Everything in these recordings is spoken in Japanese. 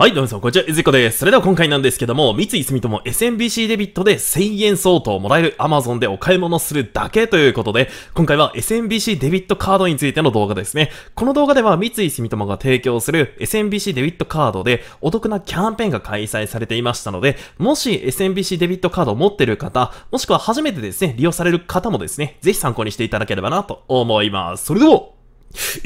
はい、どうもこんにちは、ゆずこです。それでは今回なんですけども、三井住友 SMBC デビットで1000円相当もらえる Amazon でお買い物するだけということで、今回は SMBC デビットカードについての動画ですね。この動画では三井住友が提供する SMBC デビットカードでお得なキャンペーンが開催されていましたので、もし SMBC デビットカードを持ってる方、もしくは初めてですね、利用される方もですね、ぜひ参考にしていただければなと思います。それでは、行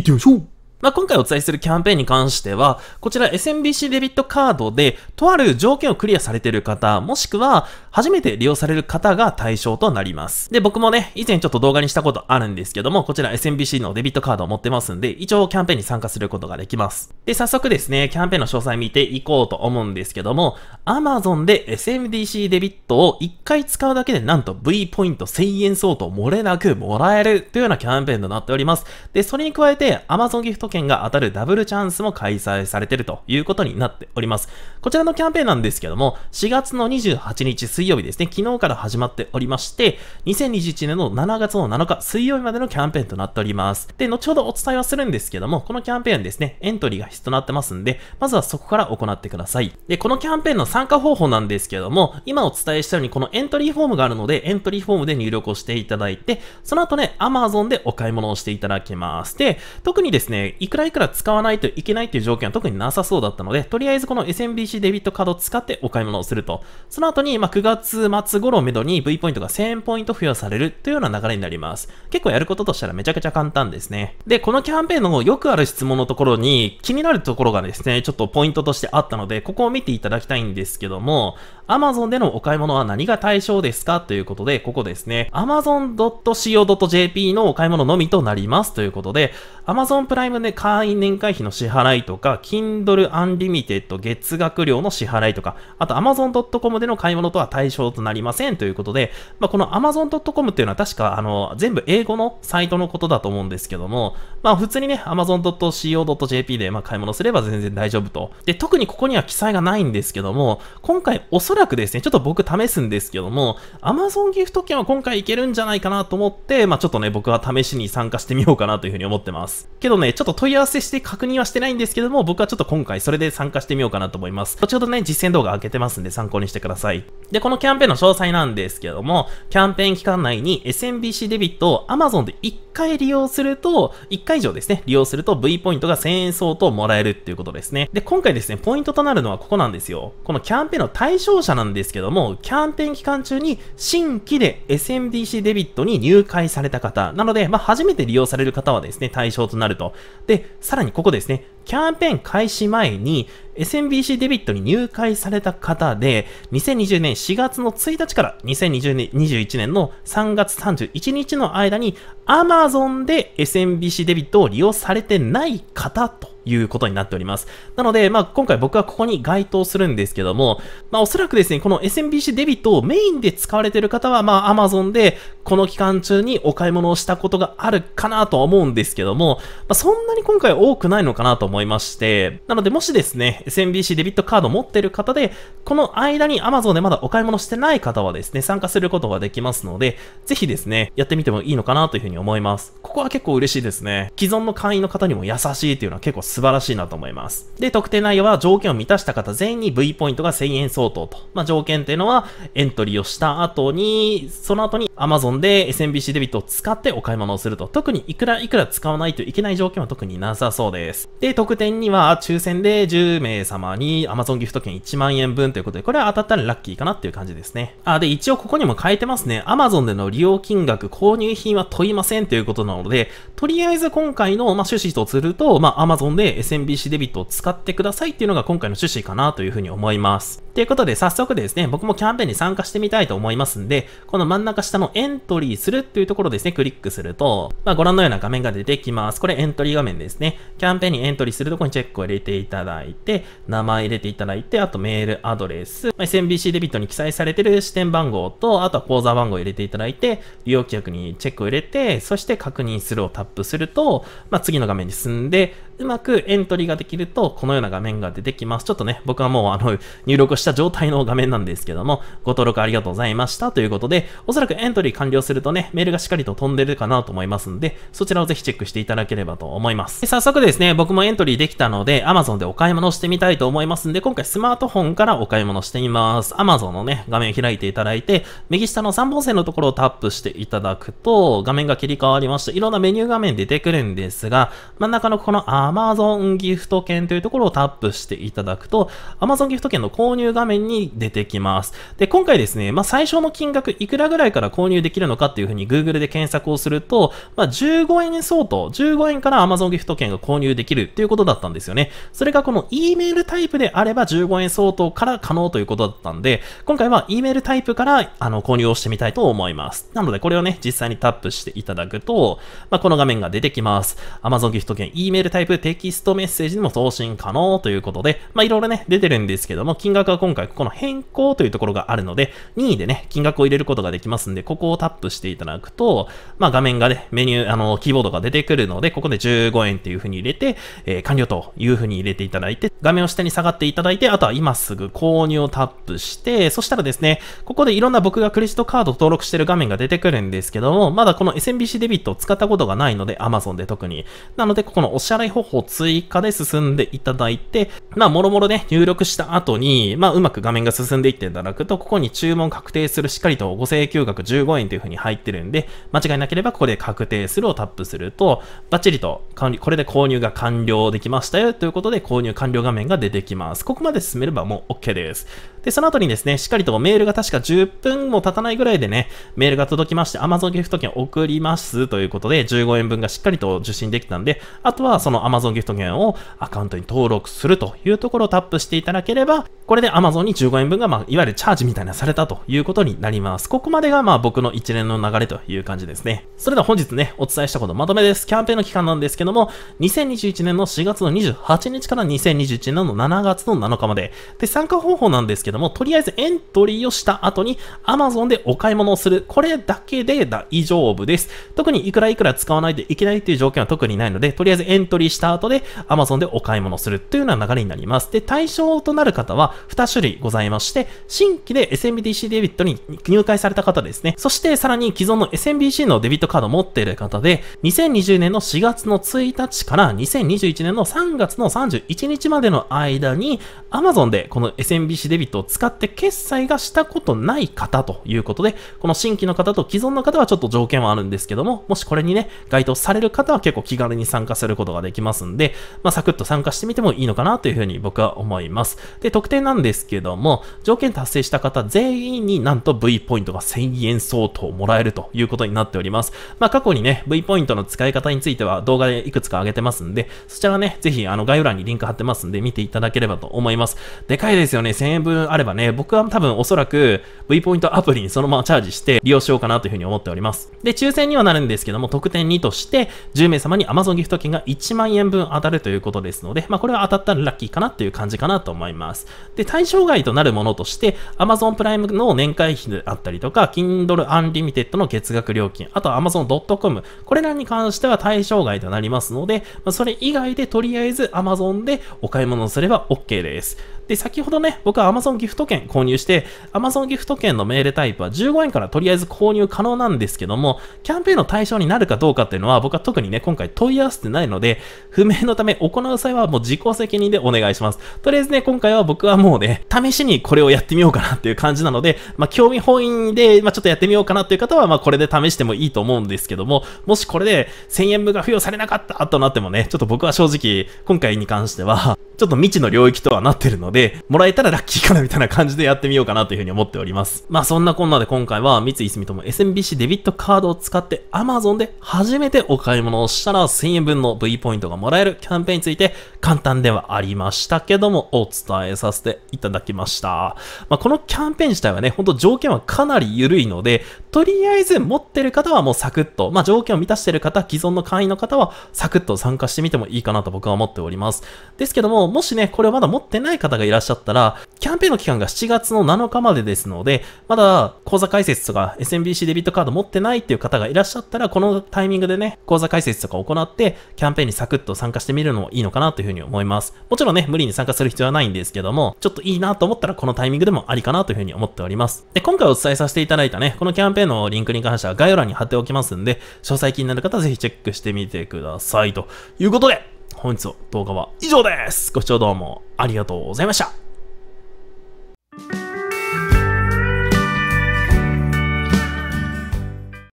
ってみましょうまあ、今回お伝えするキャンペーンに関しては、こちら SMBC デビットカードで、とある条件をクリアされている方、もしくは、初めて利用される方が対象となります。で、僕もね、以前ちょっと動画にしたことあるんですけども、こちら SMBC のデビットカードを持ってますんで、一応キャンペーンに参加することができます。で、早速ですね、キャンペーンの詳細見ていこうと思うんですけども、Amazon で SMBC デビットを1回使うだけで、なんと V ポイント1000円相当漏れなくもらえるというようなキャンペーンとなっております。で、それに加えて、Amazon ギフト券が当たるダブルチャンスも開催されているということになっております。こちらのキャンペーンなんですけども、4月の28日水曜日ですね、昨日から始まっておりまして、2021年の7月の7日水曜日までのキャンペーンとなっております。で、後ほどお伝えはするんですけども、このキャンペーンですね、エントリーが必要となってますんで、まずはそこから行ってください。で、このキャンペーンの参加方法なんですけども、今お伝えしたようにこのエントリーフォームがあるので、エントリーフォームで入力をしていただいて、その後ね、Amazon でお買い物をしていただけます。で、特にですね、いくらいくら使わないといけないっていう条件は特になさそうだったので、とりあえずこの SMBC デビットカードを使ってお買い物をすると。その後に、まあ、9月末頃をめどに V ポイントが1000ポイント付与されるというような流れになります。結構やることとしたらめちゃくちゃ簡単ですね。で、このキャンペーンのよくある質問のところに気になるところがですね、ちょっとポイントとしてあったので、ここを見ていただきたいんですけども、Amazon でのお買い物は何が対象ですかということで、ここですね、amazon.co.jp のお買い物のみとなりますということで、Amazon プライムで会員年会費の支払いとか、Kindle Unlimited 月額料の支払いとか、あと amazon.com での買い物とは対象となりませんということで、まあ、この amazon.com っていうのは確か、あの、全部英語のサイトのことだと思うんですけども、まあ、普通にね、amazon.co.jp でま買い物すれば全然大丈夫と。で、特にここには記載がないんですけども、今回おそららくですね、ちょっと僕試すんですけども、Amazon ギフト券は今回いけるんじゃないかなと思って、まあ、ちょっとね、僕は試しに参加してみようかなというふうに思ってます。けどね、ちょっと問い合わせして確認はしてないんですけども、僕はちょっと今回それで参加してみようかなと思います。後ほどね、実践動画開けてますんで参考にしてください。で、このキャンペーンの詳細なんですけども、キャンペーン期間内に SMBC デビットを Amazon で1回利用すると、1回以上ですね、利用すると V ポイントが1000円相当もらえるっていうことですね。で、今回ですね、ポイントとなるのはここなんですよ。このキャンペーンの対象者なんですけども、キャンペーン期間中に新規で SMDC デビットに入会された方、なので、まあ、初めて利用される方はですね、対象となると。で、さらにここですね、キャンペーン開始前に、SMBC デビットに入会された方で、2020年4月の1日から2020年1年の3月31日の間に Amazon で SMBC デビットを利用されてない方ということになっております。なので、まあ、今回僕はここに該当するんですけども、まあ、おそらくですね、この SMBC デビットをメインで使われている方は、まあ、Amazon でこの期間中にお買い物をしたことがあるかなとは思うんですけども、まあ、そんなに今回多くないのかなと思いまして、なので、もしですね、SMBC デビットカード持ってる方で、この間に Amazon でまだお買い物してない方はですね、参加することができますので、ぜひですね、やってみてもいいのかなというふうに思います。ここは結構嬉しいですね。既存の会員の方にも優しいというのは結構素晴らしいなと思います。で、特定内容は条件を満たした方全員に V ポイントが1000円相当と。まあ、条件っていうのはエントリーをした後に、その後に Amazon で SMBC デビットを使ってお買い物をすると。特にいくらいくら使わないといけない条件は特になさそうです。で、特典には抽選で10名様に Amazon ギフト券1万円分というということで、これは当たったらラッキーかなっていう感じですね。あ、で、一応ここにも変えてますね。Amazon での利用金額、購入品は問いませんということなので、とりあえず今回の、まあ、趣旨とすると、まあ、Amazon で SMBC デビットを使ってくださいっていうのが今回の趣旨かなというふうに思います。ということで、早速ですね、僕もキャンペーンに参加してみたいと思いますんで、この真ん中下のエントリーするっていうところですね、クリックすると、まあ、ご覧のような画面が出てきます。これエントリー画面ですね。キャンペーンにエントリーするとこにチェックを入れていただいて、名前入れていただいて、あとメールアドレスです。まあ、SMBC デビットに記載されてる支店番号と、あとは口座番号を入れていただいて、利用規約にチェックを入れて、そして確認するをタップすると、まあ、次の画面に進んで、うまくエントリーができると、このような画面が出てきます。ちょっとね、僕はもうあの、入力した状態の画面なんですけども、ご登録ありがとうございましたということで、おそらくエントリー完了するとね、メールがしっかりと飛んでるかなと思いますんで、そちらをぜひチェックしていただければと思います。早速ですね、僕もエントリーできたので、Amazon でお買い物してみたいと思いますんで、今回スマートフォンからお買い物してみます。Amazon のね、画面開いていただいて、右下の3本線のところをタップしていただくと、画面が切り替わりまして、いろんなメニュー画面出てくるんですが、真ん中のこの Amazon ギフト券というところをタップしていただくと、Amazon ギフト券の購入画面に出てきます。で、今回ですね、まあ、最初の金額いくらぐらいから購入できるのかっていうふうに Google で検索をすると、まあ、15円相当、15円から Amazon ギフト券が購入できるっていうことだったんですよね。それがこの E メールタイプであれば15円相当から可能ということだったんで、今回は E メールタイプからあの購入をしてみたいと思います。なのでこれをね、実際にタップしていただくと、まあ、この画面が出てきます。Amazon ギフト券 E メールタイプテキストメッセージにも送信可能ということで、まあいろいろね、出てるんですけども、金額は今回ここの変更というところがあるので、任意でね、金額を入れることができますんで、ここをタップしていただくと、まあ画面がね、メニュー、あの、キーボードが出てくるので、ここで15円っていう風に入れて、えー、完了という風に入れていただいて、画面を下に下がっていただいて、あとは今すぐ購入をタップして、そしたらですね、ここでいろんな僕がクレジットカード登録してる画面が出てくるんですけども、まだこの SMBC デビットを使ったことがないので、Amazon で特に。なので、ここのお支払い方法方追加で進んでいただいて、まあ、もろもろね、入力した後に、まあ、うまく画面が進んでいっていただくと、ここに注文確定するしっかりとご請求額15円という風に入ってるんで、間違いなければここで確定するをタップすると、バッチリと、これで購入が完了できましたよということで、購入完了画面が出てきます。ここまで進めればもう OK です。で、その後にですね、しっかりとメールが確か10分も経たないぐらいでね、メールが届きまして、Amazon ギフト券送りますということで、15円分がしっかりと受信できたんで、あとはその Amazon ギフト券をアカウントに登録するというところをタップしていただければ、これで Amazon に15円分が、まあ、いわゆるチャージみたいなされたということになります。ここまでが、まあ、僕の一連の流れという感じですね。それでは本日ね、お伝えしたことまとめです。キャンペーンの期間なんですけども、2021年の4月の28日から2021年の7月の7日まで。で、参加方法なんですけどけども、とりあえずエントリーをした後に Amazon でお買い物をする。これだけで大丈夫です。特にいくらいくら使わないといけないという条件は特にないので、とりあえずエントリーした後で Amazon でお買い物をするというような流れになります。で、対象となる方は2種類ございまして、新規で SMBC デビットに入会された方ですね。そしてさらに既存の SMBC のデビットカードを持っている方で、2020年の4月の1日から2021年の3月の31日までの間に Amazon でこの SMBC デビットを使って決済がしたことない方ということで、この新規の方と既存の方はちょっと条件はあるんですけども、もしこれにね、該当される方は結構気軽に参加することができますんで、まあ、サクッと参加してみてもいいのかなというふうに僕は思います。で、特典なんですけども、条件達成した方全員になんと V ポイントが1000円相当もらえるということになっております。まあ、過去にね、V ポイントの使い方については動画でいくつか上げてますんで、そちらね、ぜひあの概要欄にリンク貼ってますんで見ていただければと思います。でかいですよね、1000円分あればね、僕は多分おそらく V ポイントアプリにそのままチャージして利用しようかなというふうに思っております。で、抽選にはなるんですけども、特典2として10名様に Amazon ギフト券が1万円分当たるということですので、まあこれは当たったらラッキーかなという感じかなと思います。で、対象外となるものとして、Amazon プライムの年会費であったりとか、Kindle Unlimited の月額料金、あとは Amazon.com、これらに関しては対象外となりますので、まあ、それ以外でとりあえず Amazon でお買い物をすれば OK です。で、先ほどね、僕は Amazon ギフト券購入して、Amazon ギフト券のメールタイプは15円からとりあえず購入可能なんですけども、キャンペーンの対象になるかどうかっていうのは、僕は特にね、今回問い合わせてないので、不明のため行う際はもう自己責任でお願いします。とりあえずね、今回は僕はもうね、試しにこれをやってみようかなっていう感じなので、まあ、興味本位で、まあ、ちょっとやってみようかなっていう方は、まあ、これで試してもいいと思うんですけども、もしこれで1000円分が付与されなかったとなってもね、ちょっと僕は正直、今回に関しては、ちょっと未知の領域とはなってるので、もらえたらラッキーかなみたいな感じでやってみようかなというふうに思っております。まあそんなこんなで今回は三井住友 SMBC デビットカードを使って Amazon で初めてお買い物をしたら1000円分の V ポイントがもらえるキャンペーンについて簡単ではありましたけども、お伝えさせていただきました。まあ、このキャンペーン自体はね、ほんと条件はかなり緩いので、とりあえず持ってる方はもうサクッと、まあ、条件を満たしてる方、既存の会員の方はサクッと参加してみてもいいかなと僕は思っております。ですけども、もしね、これをまだ持ってない方がいらっしゃったら、キャンペーンの期間が7月の7日までですので、まだ口座開設とか SMBC デビットカード持ってないっていう方がいらっしゃったら、このタイミングでね、口座開設とか行って、キャンペーンにサクッと参加してみるのもいいのかなというふうに思います。もちろんね、無理に参加する必要はないんですけども、ちょっといいなと思ったらこのタイミングでもありかなというふうに思っております。で、今回お伝えさせていただいたね、このキャンペーンのリンクに関しては概要欄に貼っておきますんで、詳細気になる方はぜひチェックしてみてください。ということで、本日の動画は以上です。ご視聴どうもありがとうございました。